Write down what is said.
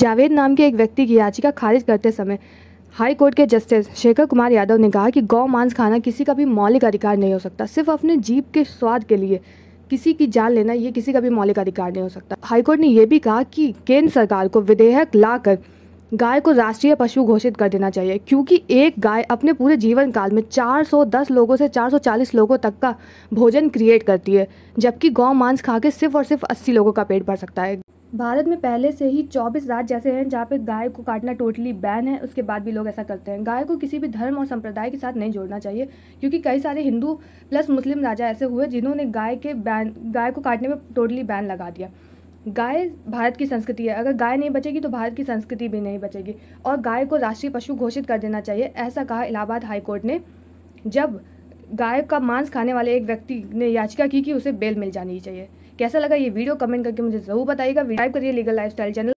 जावेद नाम के एक व्यक्ति की याचिका खारिज करते समय हाई कोर्ट के जस्टिस शेखर कुमार यादव ने कहा कि गौ मांस खाना किसी का भी मौलिक अधिकार नहीं हो सकता सिर्फ अपने जीप के स्वाद के लिए किसी की जान लेना ये किसी का भी मौलिक अधिकार नहीं हो सकता हाईकोर्ट ने यह भी कहा कि केंद्र सरकार को विधेयक लाकर गाय को राष्ट्रीय पशु घोषित कर देना चाहिए क्योंकि एक गाय अपने पूरे जीवन काल में 410 लोगों से 440 लोगों तक का भोजन क्रिएट करती है जबकि गौ मांस खा के सिर्फ और सिर्फ 80 लोगों का पेट भर सकता है भारत में पहले से ही 24 राज्य ऐसे हैं जहाँ पे गाय को काटना टोटली बैन है उसके बाद भी लोग ऐसा करते हैं गाय को किसी भी धर्म और संप्रदाय के साथ नहीं जोड़ना चाहिए क्योंकि कई सारे हिंदू प्लस मुस्लिम राजा ऐसे हुए जिन्होंने गाय के बैन गाय को काटने में टोटली बैन लगा दिया गाय भारत की संस्कृति है अगर गाय नहीं बचेगी तो भारत की संस्कृति भी नहीं बचेगी और गाय को राष्ट्रीय पशु घोषित कर देना चाहिए ऐसा कहा इलाहाबाद हाईकोर्ट ने जब गाय का मांस खाने वाले एक व्यक्ति ने याचिका की कि उसे बेल मिल जानी चाहिए कैसा लगा ये वीडियो कमेंट करके मुझे जरूर बताइएगा वीडियो करिए लीगल लाइफस्टाइल चैनल